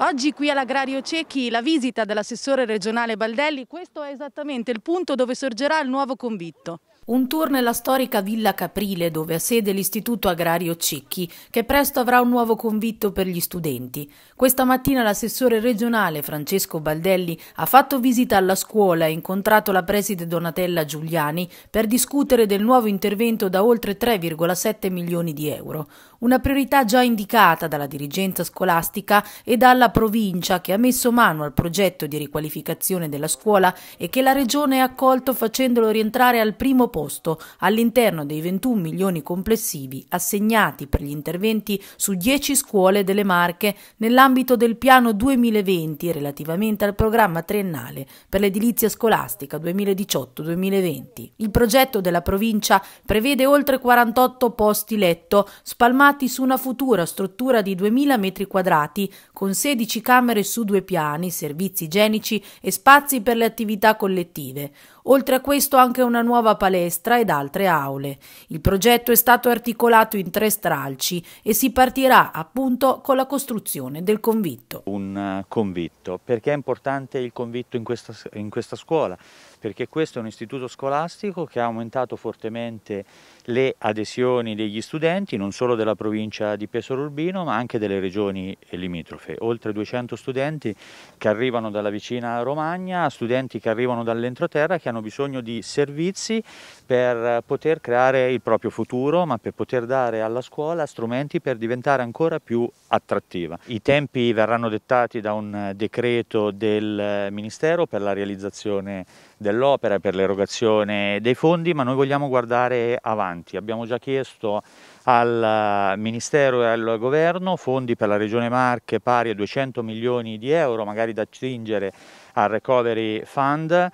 Oggi qui all'Agrario Cecchi la visita dell'assessore regionale Baldelli, questo è esattamente il punto dove sorgerà il nuovo convitto. Un tour nella storica Villa Caprile dove ha sede l'Istituto Agrario Cicchi, che presto avrà un nuovo convitto per gli studenti. Questa mattina l'assessore regionale Francesco Baldelli ha fatto visita alla scuola e incontrato la preside Donatella Giuliani per discutere del nuovo intervento da oltre 3,7 milioni di euro. Una priorità già indicata dalla dirigenza scolastica e dalla provincia che ha messo mano al progetto di riqualificazione della scuola e che la regione ha accolto facendolo rientrare al primo posto all'interno dei 21 milioni complessivi assegnati per gli interventi su 10 scuole delle Marche nell'ambito del piano 2020 relativamente al programma triennale per l'edilizia scolastica 2018-2020. Il progetto della provincia prevede oltre 48 posti letto spalmati su una futura struttura di 2000 metri quadrati con 16 camere su due piani, servizi igienici e spazi per le attività collettive. Oltre a questo anche una nuova palestra palestra ed altre aule. Il progetto è stato articolato in tre stralci e si partirà appunto con la costruzione del convitto. Un eh, convitto, perché è importante il convitto in questa, in questa scuola? Perché questo è un istituto scolastico che ha aumentato fortemente le adesioni degli studenti, non solo della provincia di Pesaro Urbino, ma anche delle regioni limitrofe. Oltre 200 studenti che arrivano dalla vicina Romagna, studenti che arrivano dall'entroterra che hanno bisogno di servizi per poter creare il proprio futuro, ma per poter dare alla scuola strumenti per diventare ancora più attrattiva. I tempi verranno dettati da un decreto del Ministero per la realizzazione dell'opera, per l'erogazione dei fondi, ma noi vogliamo guardare avanti. Abbiamo già chiesto al Ministero e al Governo fondi per la Regione Marche pari a 200 milioni di euro, magari da attingere al Recovery Fund,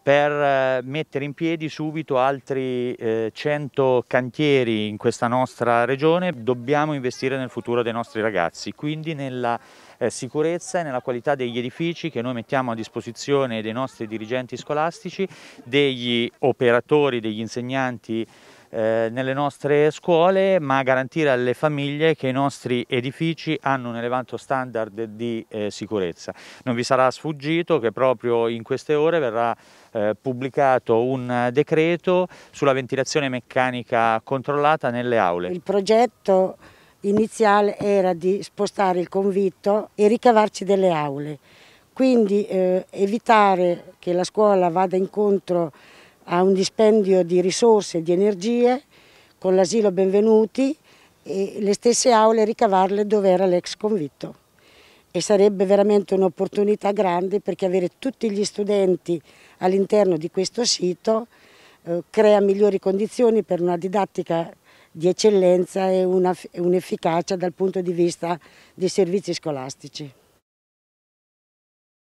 per eh, mettere in piedi subito altri eh, 100 cantieri in questa nostra regione. Dobbiamo investire nel futuro dei nostri ragazzi, quindi nella eh, sicurezza e nella qualità degli edifici che noi mettiamo a disposizione dei nostri dirigenti scolastici, degli operatori, degli insegnanti eh, nelle nostre scuole, ma garantire alle famiglie che i nostri edifici hanno un elevato standard di eh, sicurezza. Non vi sarà sfuggito che proprio in queste ore verrà eh, pubblicato un decreto sulla ventilazione meccanica controllata nelle aule. Il progetto iniziale era di spostare il convitto e ricavarci delle aule, quindi eh, evitare che la scuola vada incontro a un dispendio di risorse e di energie con l'asilo Benvenuti e le stesse aule ricavarle dove era l'ex convitto. E sarebbe veramente un'opportunità grande perché avere tutti gli studenti all'interno di questo sito eh, crea migliori condizioni per una didattica di eccellenza e un'efficacia un dal punto di vista dei servizi scolastici.